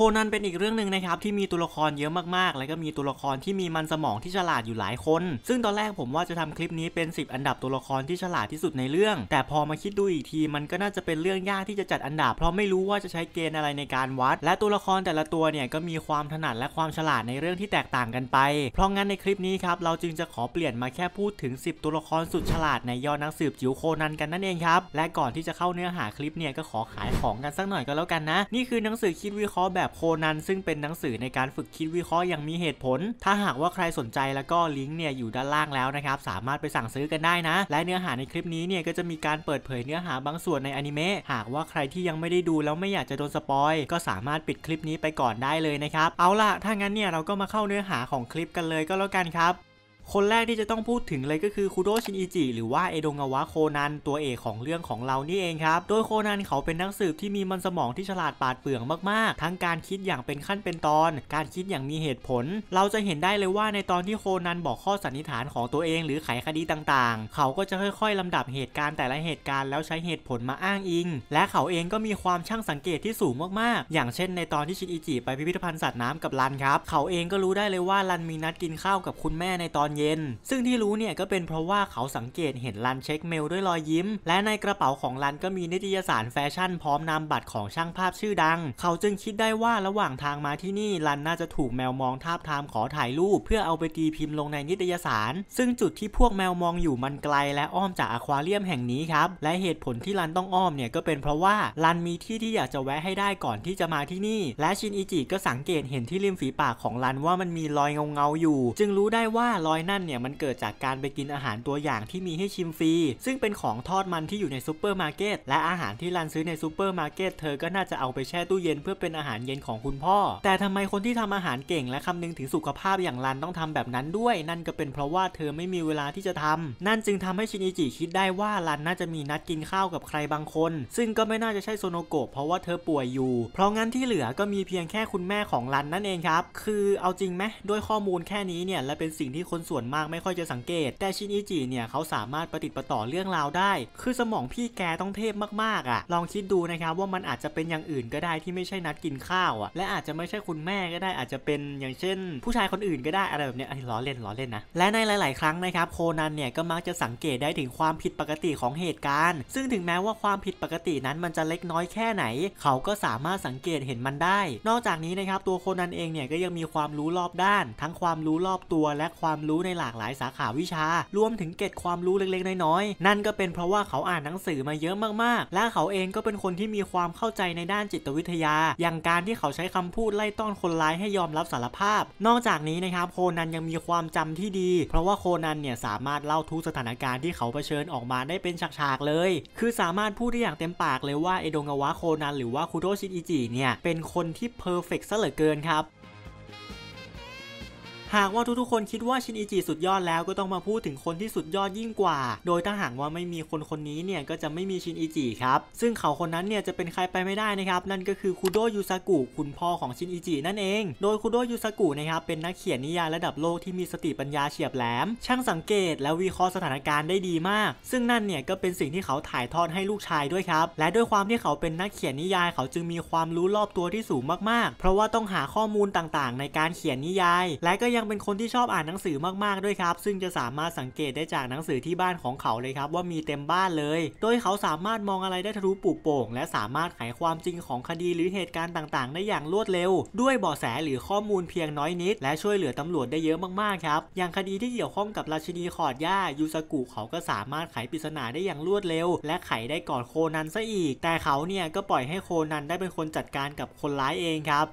โคนันเป็นอีกเรื่องหนึ่งนะครับที่มีตัวละครเยอะมากๆ แล้วก็มีตัวละครที่มีมันสมองที่ฉลาดอยู่หลายคน ซึ่งตอนแรกผมว่าจะทำคลิปนี้เป็น 10 อันดับตัวละครที่ฉลาดที่สุดในเรื่อง แต่พอมาคิดดูอีกทีมันก็น่าจะเป็นเรื่องยากที่จะจัดอันดับ เพราะไม่รู้ว่าจะใช้เกณฑ์อะไรในการวัด และตัวละครแต่ละตัวเนี่ยก็มีความถนัดและความฉลาดในเรื่องที่แตกต่างกันไป เพราะงั้นในคลิปนี้ครับเราจึงจะขอเปลี่ยนมาแค่พูดถึง 10ตัวละครสุดฉลาดในยอดนักสืบจิ๋วโคนันกันนั่นเองครับ และก่อนที่จะเข้าเนื้อหาคลิปเนี่ยก็ขอขายของกันสักหน่อยก็แล้วกันนะนี่คือหนังสือคิดวิเคราะห์แบบแบบโคนัน ซึ่งเป็นหนังสือในการฝึกคิดวิเคราะห์อย่างมีเหตุผล ถ้าหากว่าใครสนใจแล้วก็ลิงก์เนี่ยอยู่ด้านล่างแล้วนะครับ สามารถไปสั่งซื้อกันได้นะ และเนื้อหาในคลิปนี้เนี่ยก็จะมีการเปิดเผยเนื้อหาบางส่วนในอนิเมะ หากว่าใครที่ยังไม่ได้ดูแล้วไม่อยากจะโดนสปอย ก็สามารถปิดคลิปนี้ไปก่อนได้เลยนะครับเอาล่ะถ้างั้นเนี่ยเราก็มาเข้าเนื้อหาของคลิปกันเลยก็แล้วกันครับคนแรกที่จะต้องพูดถึงเลยก็คือคุโดชินอิจิหรือว่าเอโดงาวะโคนันตัวเอกของเรื่องของเรานี่เองครับ โดยโคนันเขาเป็นนักสืบที่มีมันสมองที่ฉลาดปาดเปลืองมากๆ ทั้งการคิดอย่างเป็นขั้นเป็นตอน การคิดอย่างมีเหตุผล เราจะเห็นได้เลยว่าในตอนที่โคนันบอกข้อสันนิษฐานของตัวเองหรือไขคดีต่างๆ เขาก็จะค่อย ๆลำดับเหตุการณ์แต่ละเหตุการณ์แล้วใช้เหตุผลมาอ้างอิง และเขาเองก็มีความช่างสังเกตที่สูงมากๆ อย่างเช่น ในตอนที่ชินอิจิไปพิพิธภัณฑ์สัตว์น้ำกับรันครับเขาเองก็รู้ได้เลยว่ารันมีนัดกินข้าวกับคุณแม่ในตอนเย็นซึ่งที่รู้เนี่ยก็เป็นเพราะว่าเขาสังเกตเห็นรันเช็คเมลด้วยรอยยิ้ม และในกระเป๋าของรันก็มีนิตยสารแฟชั่นพร้อมนามบัตรของช่างภาพชื่อดัง เขาจึงคิดได้ว่าระหว่างทางมาที่นี่ รันน่าจะถูกแมวมองทาบทามขอถ่ายรูปเพื่อเอาไปตีพิมพ์ลงในนิตยสาร ซึ่งจุดที่พวกแมวมองอยู่มันไกลและอ้อมจากอควาเรียมแห่งนี้ครับ และเหตุผลที่รันต้องอ้อมเนี่ยก็เป็นเพราะว่า รันมีที่ที่อยากจะแวะให้ได้ก่อนที่จะมาที่นี่ และชินอิจิก็สังเกตเห็นที่ริมฝีปากของรันว่ามันมีรอยเงาเงาอยู่ จึงรู้ได้ว่ารอยนั่นเนี่ยมันเกิดจากการไปกินอาหารตัวอย่างที่มีให้ชิมฟรีซึ่งเป็นของทอดมันที่อยู่ในซูเปอร์มาร์เก็ตและอาหารที่รันซื้อในซูเปอร์มาร์เก็ตเธอก็น่าจะเอาไปแช่ตู้เย็นเพื่อเป็นอาหารเย็นของคุณพ่อ แต่ทำไมคนที่ทำอาหารเก่งและคำนึงถึงสุขภาพอย่างรันต้องทำแบบนั้นด้วย นั่นก็เป็นเพราะว่าเธอไม่มีเวลาที่จะทำ นั่นจึงทำให้ชินิจิคิดได้ว่ารันน่าจะมีนัดกินข้าวกับใครบางคน ซึ่งก็ไม่น่าจะใช่โซโนโกะเพราะว่าเธอป่วยอยู่เพราะงั้นที่เหลือก็มีเพียงแค่คุณแม่ของรันนั่นเองครับคือเอาจริงไหมด้วยข้อมูลแค่นี้เนี่ยและเป็นสิ่งที่คนส่วนมากไม่ค่อยจะสังเกต แต่ชินอิจิเนี่ยเขาสามารถประติดประต่อเรื่องราวได้ คือสมองพี่แกต้องเทพมากๆอะ่ะ ลองคิดดูนะครับว่ามันอาจจะเป็นอย่างอื่นก็ได้ที่ไม่ใช่นัดกินข้าวอะ่ะ และอาจจะไม่ใช่คุณแม่ก็ได้อาจจะเป็นอย่างเช่น ผู้ชายคนอื่นก็ได้อะไรแบบเนี้ยไอ้ล้อเล่นล้อเล่นนะ และในหลาย ๆ ครั้งนะครับโคนันเนี่ยก็มักจะสังเกตได้ถึงความผิดปกติของเหตุการณ์ ซึ่งถึงแม้ว่าความผิดปกตินั้นมันจะเล็กน้อยแค่ไหน เขาก็สามารถสังเกตเห็นมันได้ นอกจากนี้นะครับตัวโคนันเองเนี่ยก็ยังมีความรู้รอบด้าน ทั้งความรู้รอบตัวและความรูู้้ในหลากหลาย สาขาวิชา รวมถึงเก็ตความรู้เล็กๆน้อยๆ นั่นก็เป็นเพราะว่าเขาอ่านหนังสือมาเยอะมาก ๆ และเขาเองก็เป็นคนที่มีความเข้าใจในด้านจิตวิทยา อย่างการที่เขาใช้คำพูดไล่ต้อนคนร้ายให้ยอมรับสารภาพ นอกจากนี้นะครับโคนันยังมีความจำที่ดี เพราะว่าโคนันเนี่ยสามารถเล่าทุกสถานการณ์ที่เขาเผชิญออกมาได้เป็นฉากๆเลย คือสามารถพูดได้อย่างเต็มปากเลยว่าเอโดงาวะโคนันหรือว่าคุโดชินอิจิเนี่ย เป็นคนที่เพอร์เฟกต์ซะเหลือเกินครับหากว่าทุกๆคนคิดว่าชินอิจิสุดยอดแล้วก็ต้องมาพูดถึงคนที่สุดยอดยิ่งกว่า โดยถ้าหากว่าไม่มีคนคนนี้เนี่ยก็จะไม่มีชินอิจิครับ ซึ่งเขาคนนั้นเนี่ยจะเป็นใครไปไม่ได้นะครับนั่นก็คือคุโดยูซากุคุณพ่อของชินอิจินั่นเอง โดยคุโดยูซากุนะครับเป็นนักเขียนนิยายระดับโลกที่มีสติปัญญาเฉียบแหลม ช่างสังเกต และวิเคราะห์สถานการณ์ได้ดีมาก ซึ่งนั่นเนี่ยก็เป็นสิ่งที่เขาถ่ายทอดให้ลูกชายด้วยครับ และด้วยความที่เขาเป็นนักเขียนนิยาย เขาจึงมีความรู้รอบตัวที่สูงมาก ๆ เพราะว่าต้องหาข้อมูลต่างๆ ในการเขียนนิยาย และก็ยังเป็นคนที่ชอบอ่านหนังสือมากๆด้วยครับ ซึ่งจะสามารถสังเกตได้จากหนังสือที่บ้านของเขาเลยครับ ว่ามีเต็มบ้านเลย โดยเขาสามารถมองอะไรได้ทะลุปุโป่ง และสามารถไขความจริงของคดีหรือเหตุการณ์ต่างๆ ได้อย่างรวดเร็ว ด้วยเบาะแสหรือข้อมูลเพียงน้อยนิด และช่วยเหลือตำรวจได้เยอะมาก ๆ ครับอย่างคดีที่เกี่ยวข้องกับราชินีขอดย่ายูสกุเขาก็สามารถไขปริศนาได้อย่างรวดเร็ว และไขได้ก่อนโคนันซะอีก แต่เขาเนี่ยก็ปล่อยให้โคนันได้เป็นคนจัดการกับคนร้ายเองครับ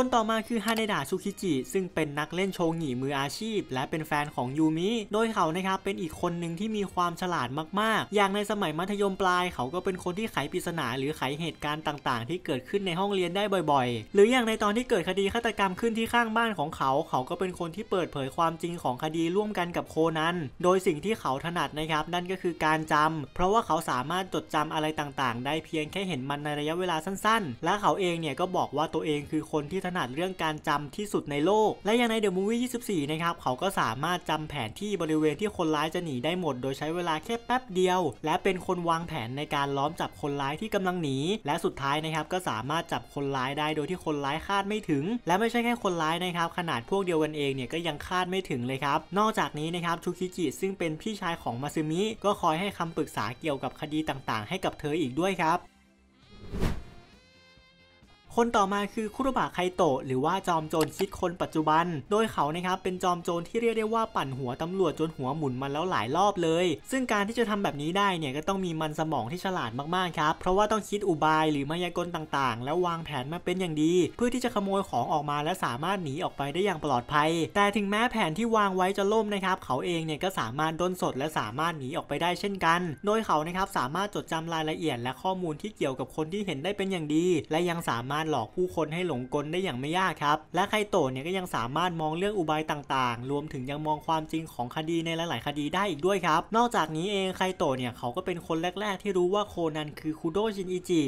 คนต่อมาคือฮานิดะซูคิจิซึ่งเป็นนักเล่นโชงีมืออาชีพ และเป็นแฟนของยูมิโดยเขานะครับเป็นอีกคนหนึ่งที่มีความฉลาดมากๆ อย่างในสมัยมัธยมปลายเขาก็เป็นคนที่ไขปริศนาหรือไขเหตุการณ์ต่างๆ ที่เกิดขึ้นในห้องเรียนได้บ่อยๆ หรืออย่างในตอนที่เกิดคดีฆาตกรรมขึ้นที่ข้างบ้านของเขา เขาก็เป็นคนที่เปิดเผยความจริงของคดีร่วมกันกับโคนันโดยสิ่งที่เขาถนัดนะครับนั่นก็คือการจำ เพราะว่าเขาสามารถจดจำอะไรต่างๆ ได้เพียงแค่เห็นมันในระยะเวลาสั้น ๆ และเขาเองเนี่ยก็บอกว่าตัวเองคือคนที่ถนัดเรื่องการจำที่สุดในโลก และยังในเดอะมูวี่24 นะครับ เขาก็สามารถจำแผนที่บริเวณที่คนร้ายจะหนีได้หมด โดยใช้เวลาแค่แป๊บเดียว และเป็นคนวางแผนในการล้อมจับคนร้ายที่กำลังหนี และสุดท้ายนะครับก็สามารถจับคนร้ายได้โดยที่คนร้ายคาดไม่ถึง และไม่ใช่แค่คนร้ายนะครับ ขนาดพวกเดียวกันเองเนี่ยก็ยังคาดไม่ถึงเลยครับ นอกจากนี้นะครับชูคิจิซึ่งเป็นพี่ชายของมาซึมิ ก็คอยให้คำปรึกษาเกี่ยวกับคดีต่างๆ ให้กับเธออีกด้วยครับคนต่อมาคือคุโรบะไคโตะหรือว่าจอมโจรคิดคนปัจจุบัน โดยเขานะครับเป็นจอมโจรที่เรียกได้ว่าปั่นหัวตำรวจจนหัวหมุนมาแล้วหลายรอบเลย ซึ่งการที่จะทำแบบนี้ได้เนี่ยก็ต้องมีมันสมองที่ฉลาดมากๆครับ เพราะว่าต้องคิดอุบายหรือมายากลต่างๆ แล้ววางแผนมาเป็นอย่างดี เพื่อที่จะขโมยของออกมาและสามารถหนีออกไปได้อย่างปลอดภัย แต่ถึงแม้แผนที่วางไว้จะล่มนะครับเขาเองเนี่ยก็สามารถด้นสดและสามารถหนีออกไปได้เช่นกัน โดยเขานะครับสามารถจดจำรายละเอียด และข้อมูลที่เกี่ยวกับคนที่เห็นได้เป็นอย่างดี และยังสามารถหลอกผู้คนให้หลงกลได้อย่างไม่ยากครับ และไคโตะเนี่ยก็ยังสามารถมองเรื่องอุบายต่างๆ รวมถึงยังมองความจริงของคดีในหลาย ๆ คดีได้อีกด้วยครับ นอกจากนี้เองไคโตะเนี่ยเขาก็เป็นคนแรกๆ ที่รู้ว่าโคนันคือคุโดชินอิจิ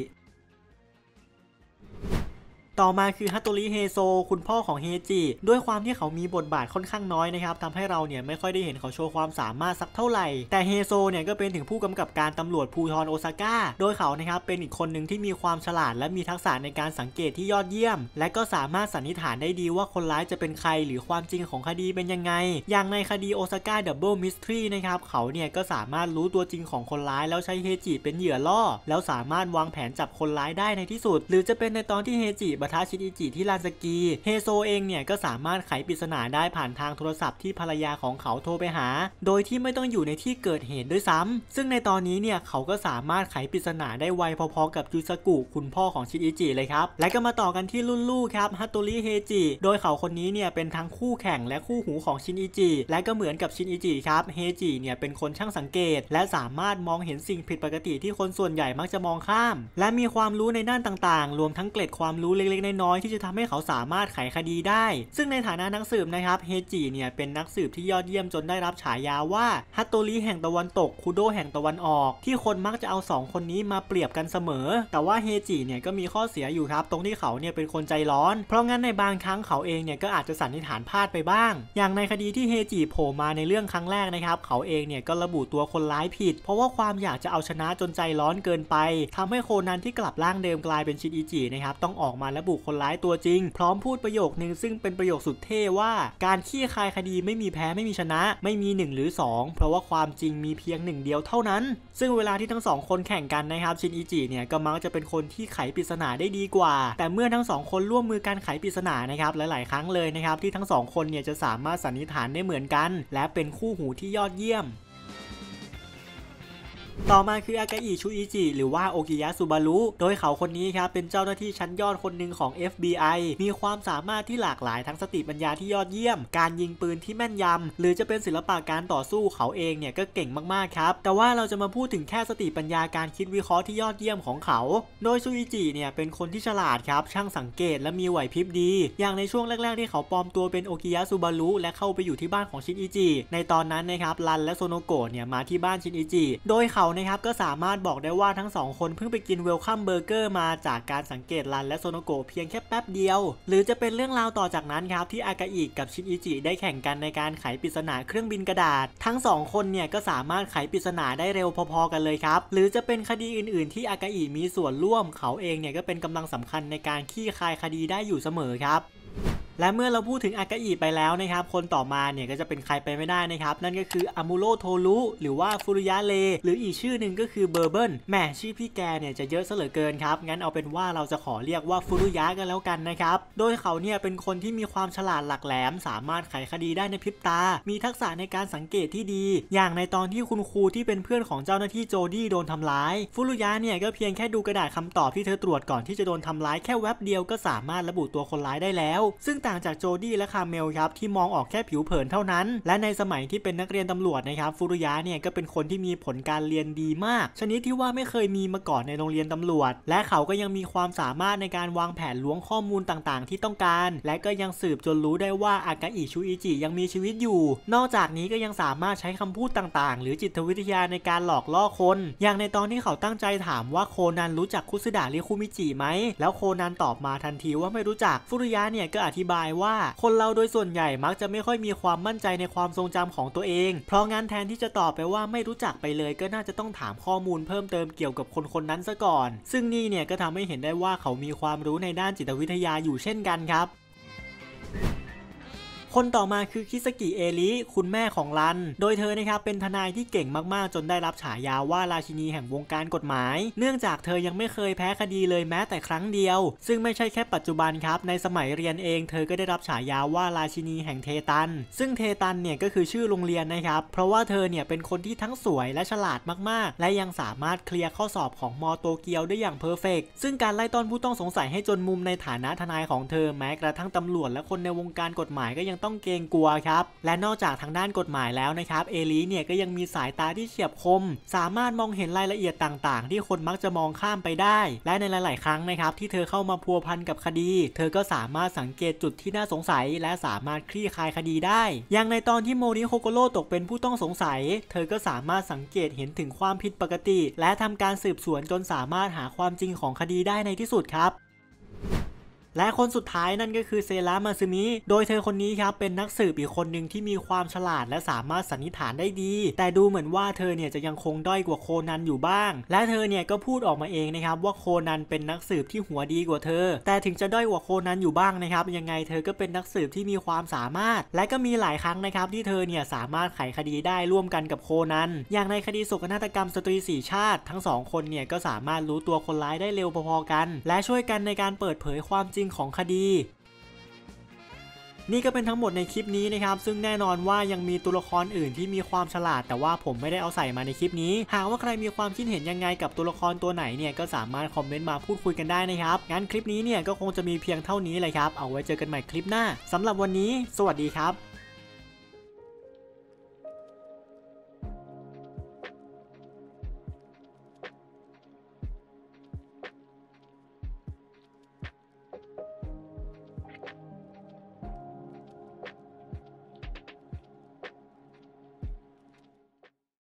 ต่อมาคือฮัตโตริเฮโซ คุณพ่อของเฮจิ ด้วยความที่เขามีบทบาทค่อนข้างน้อยนะครับทำให้เราเนี่ยไม่ค่อยได้เห็นเขาโชว์ความสามารถสักเท่าไหร่ แต่เฮโซเนี่ยก็เป็นถึงผู้กำกับการตำรวจภูทรโอซาก้า โดยเขานะครับเป็นอีกคนหนึ่งที่มีความฉลาด และมีทักษะในการสังเกตที่ยอดเยี่ยม และก็สามารถสันนิษฐานได้ดีว่าคนร้ายจะเป็นใครหรือความจริงของคดีเป็นยังไง อย่างในคดีโอซาก้าดับเบิลมิสทรีนะครับ เขาเนี่ยก็สามารถรู้ตัวจริงของคนร้ายแล้วใช้เฮจิเป็นเหยื่อล่อ แล้วสามารถวางแผนจับคนร้ายได้ในที่สุด หรือจะเป็นในตอนที่เฮจิบทาชิดิจิที่ลานสกีเฮโซเองเนี่ยก็สามารถไขปริศนาได้ผ่านทางโทรศัพท์ที่ภรรยาของเขาโทรไปหา โดยที่ไม่ต้องอยู่ในที่เกิดเหตุด้วยซ้ำ ซึ่งในตอนนี้เนี่ยเขาก็สามารถไขปริศนาได้ไวพอๆกับจูซากุคุณพ่อของชิดิจิเลยครับและก็มาต่อกันที่รุ่นลูกครับฮัตโตริเฮจิโดยเขาคนนี้เนี่ยเป็นทั้งคู่แข่งและคู่หูของชินอิจิและก็เหมือนกับชินอิจิครับเฮจิเนี่ยเป็นคนช่างสังเกตและสามารถมองเห็นสิ่งผิดปกติ ที่คนส่วนใหญ่มักจะมองข้าม และมีความรู้ในด้านต่างๆ รวมทั้งเกล็ดความรู้เล็ก็กๆน้อยๆที่จะทำให้เขาสามารถไขคดีได้ ซึ่งในฐานะนักสืบนะครับเฮจิเนี่ยเป็นนักสืบที่ยอดเยี่ยมจนได้รับฉายาว่าฮัตโตริแห่งตะวันตกคูโดแห่งตะวันออก ที่คนมักจะเอา 2 คนนี้มาเปรียบกันเสมอ แต่ว่าเฮจิเนี่ยก็มีข้อเสียอยู่ครับ ตรงที่เขาเนี่ยเป็นคนใจร้อนเพราะงั้นในบางครั้งเขาเองเนี่ยก็อาจจะสันนิษฐานพลาดไปบ้าง อย่างในคดีที่เฮจิโผล่มาในเรื่องครั้งแรกนะครับเขาเองเนี่ยก็ระบุตัวคนร้ายผิด เพราะว่าความอยากจะเอาชนะจนใจร้อนเกินไป ทำให้โคนันที่กลับร่างเดิมกลายเป็นชินอิจินะครับต้องออกมาระบุกคนร้ายตัวจริง พร้อมพูดประโยคนึงซึ่งเป็นประโยคสุดเท่ว่า การขี้คายคดีไม่มีแพ้ไม่มีชนะ ไม่มี 1 หรือ 2 เพราะว่าความจริงมีเพียงหนึ่งเดียวเท่านั้น ซึ่งเวลาที่ทั้งสองคนแข่งกันนะครับ ชินอิจิเนี่ยก็มักจะเป็นคนที่ไขปริศนาได้ดีกว่า แต่เมื่อทั้งสองคนร่วมมือการไขปริศนานะครับหลาย ๆ ครั้งเลยนะครับที่ทั้งสองคนเนี่ยจะสามารถสันนิษฐานได้เหมือนกัน และเป็นคู่หูที่ยอดเยี่ยมต่อมาคืออากาอิชูอิจิหรือว่าโอกิยะสุบารุ โดยเขาคนนี้ครับเป็นเจ้าหน้าที่ชั้นยอดคนหนึ่งของ FBI มีความสามารถที่หลากหลายทั้งสติปัญญาที่ยอดเยี่ยม การยิงปืนที่แม่นยำหรือจะเป็นศิลปะการต่อสู้เขาเองเนี่ยก็เก่งมากๆครับ แต่ว่าเราจะมาพูดถึงแค่สติปัญญาการคิดวิเคราะห์ที่ยอดเยี่ยมของเขา โดยชูอิจิเนี่ยเป็นคนที่ฉลาดครับช่างสังเกต และมีไหวพริบดี อย่างในช่วงแรก ๆที่เขาปลอมตัวเป็นโอกิยะสุบารุและเข้าไปอยู่ที่บ้านของชินอิจิ ในตอนนั้นนะครับรันและโซโนโกะเนี่ยมาที่บ้านชินอิจิโดยเขานะครับก็สามารถบอกได้ว่าทั้ง2คนเพิ่งไปกินเวลคัมเบอร์เกอร์มาจากการสังเกตรัน และโซโนโกเพียงแค่แป๊บเดียว หรือจะเป็นเรื่องราวต่อจากนั้นครับที่อากาอิกับชินอิจิได้แข่งกันในการไขปริศนาเครื่องบินกระดาษ ทั้ง2คนเนี่ยก็สามารถไขปริศนาได้เร็วพอๆ กันเลยครับหรือจะเป็นคดีอื่นๆ ที่อากาอิมีส่วนร่วม เขาเองเนี่ยก็เป็นกำลังสำคัญในการขี้คายคดีได้อยู่เสมอครับและเมื่อเราพูดถึงอากาอิไปแล้วนะครับคนต่อมาเนี่ยก็จะเป็นใครไปไม่ได้นะครับนั่นก็คืออามูโรโทรุหรือว่าฟูรุยะเลหรืออีกชื่อหนึ่งก็คือเบอร์เบิลแหมชื่อพี่แกเนี่ยจะเยอะเสลือเกินครับงั้นเอาเป็นว่าเราจะขอเรียกว่าฟูรุยะกันแล้วกันนะครับ โดยเขาเนี่ยเป็นคนที่มีความฉลาดหลักแหลม สามารถไขคดีได้ในพริบตา มีทักษะในการสังเกตที่ดี อย่างในตอนที่คุณครูที่เป็นเพื่อนของเจ้าหน้าที่โจดี้โดนทำร้ายฟูรุยะเนี่ยก็เพียงแค่ดูกระดาษคำตอบที่เธอตรวจก่อนที่จะโดนทำร้ายแค่แวบเดียวก็สามารถระบุตัวคนร้ายได้แล้ว ซึ่งต่างจากโจดี้และคาเมลครับที่มองออกแค่ผิวเผินเท่านั้น และในสมัยที่เป็นนักเรียนตำรวจนะครับฟูรุยะเนี่ยก็เป็นคนที่มีผลการเรียนดีมาก ชนิดที่ว่าไม่เคยมีมาก่อนในโรงเรียนตำรวจ และเขาก็ยังมีความสามารถในการวางแผนล้วงข้อมูลต่างๆ ที่ต้องการ และก็ยังสืบจนรู้ได้ว่าอากาอิชูอิจิยังมีชีวิตอยู่ นอกจากนี้ก็ยังสามารถใช้คำพูดต่าง ๆ หรือจิตวิทยาในการหลอกล่อคนอย่างในตอนที่เขาตั้งใจถามว่าโคนันรู้จักคุสึดะเรีคุมิจิไหมแล้วโคนันตอบมาทันทีว่าไม่รู้จักฟุรุยะเนี่ยก็อธิบายายว่า คนเราโดยส่วนใหญ่มักจะไม่ค่อยมีความมั่นใจในความทรงจำของตัวเอง เพราะงั้นแทนที่จะตอบไปว่าไม่รู้จักไปเลยก็น่าจะต้องถามข้อมูลเพิ่มเติมเกี่ยวกับคนคนนั้นซะก่อน ซึ่งนี่เนี่ยก็ทำให้เห็นได้ว่าเขามีความรู้ในด้านจิตวิทยาอยู่เช่นกันครับคนต่อมาคือ คิสกิเอริคุณแม่ของรัน โดยเธอนะครับเป็นทนายที่เก่งมากๆ จนได้รับฉายาว่าราชินีแห่งวงการกฎหมาย เนื่องจากเธอยังไม่เคยแพ้คดีเลยแม้แต่ครั้งเดียว ซึ่งไม่ใช่แค่ปัจจุบันครับ ในสมัยเรียนเอง เธอก็ได้รับฉายาว่าราชินีแห่งเทตัน ซึ่งเทตันเนี่ยก็คือชื่อโรงเรียนนะครับ เพราะว่าเธอเนี่ยเป็นคนที่ทั้งสวยและฉลาดมากๆ และยังสามารถเคลียร์ข้อสอบของมอโตเกียวได้อย่างเพอร์เฟกซึ่งการไล่ต้อนผู้ต้องสงสัยให้จนมุมในฐานะทนายของเธอ แม้กระทั่งตำรวจและคนในวงการกฎหมายก็ยังต้องต้องเกรงกลัวครับและนอกจากทางด้านกฎหมายแล้วนะครับเอลีเนี่ยก็ยังมีสายตาที่เฉียบคม สามารถมองเห็นรายละเอียดต่าง ๆ ที่คนมักจะมองข้ามไปได้ และในหลายๆ ครั้งนะครับที่เธอเข้ามาพัวพันกับคดี เธอก็สามารถสังเกตจุดที่น่าสงสัยและสามารถคลี่คลายคดีได้ อย่างในตอนที่โมริโคโกโร่ตกเป็นผู้ต้องสงสัย เธอก็สามารถสังเกตเห็นถึงความผิดปกติ และทำการสืบสวนจนสามารถหาความจริงของคดีได้ในที่สุดครับและคนสุดท้ายนั่นก็คือเซรามาซึมิโดยเธอคนนี้ครับเป็นนักสืบอีกคนหนึ่งที่มีความฉลาดและสามารถสันนิษฐานได้ดี แต่ดูเหมือนว่าเธอเนี่ยจะยังคงด้อยกว่าโคนันอยู่บ้าง และเธอเนี่ยก็พูดออกมาเองนะครับว่าโคนันเป็นนักสืบที่หัวดีกว่าเธอ แต่ถึงจะด้อยกว่าโคนันอยู่บ้างนะครับ ยังไงเธอก็เป็นนักสืบที่มีความสามารถ และก็มีหลายครั้งนะครับ ที่เธอเนี่ยสามารถไขคดีได้ร่วมกันกับโคนัน อย่างในคดีโศกนาฏกรรมสตรีสี่ชาติ ทั้งสองคนเนี่ยก็สามารถรู้ตัวคนร้ายได้เร็วพอๆกัน และช่วยกันในการเปิดเผยความจริงของคดี นี่ก็เป็นทั้งหมดในคลิปนี้นะครับ ซึ่งแน่นอนว่ายังมีตัวละครอื่นที่มีความฉลาด แต่ว่าผมไม่ได้เอาใส่มาในคลิปนี้ หากว่าใครมีความคิดเห็นยังไงกับตัวละครตัวไหนเนี่ยก็สามารถคอมเมนต์มาพูดคุยกันได้นะครับ งั้นคลิปนี้เนี่ยก็คงจะมีเพียงเท่านี้เลยครับเอาไว้เจอกันใหม่คลิปหน้าสำหรับวันนี้ สวัสดีครับ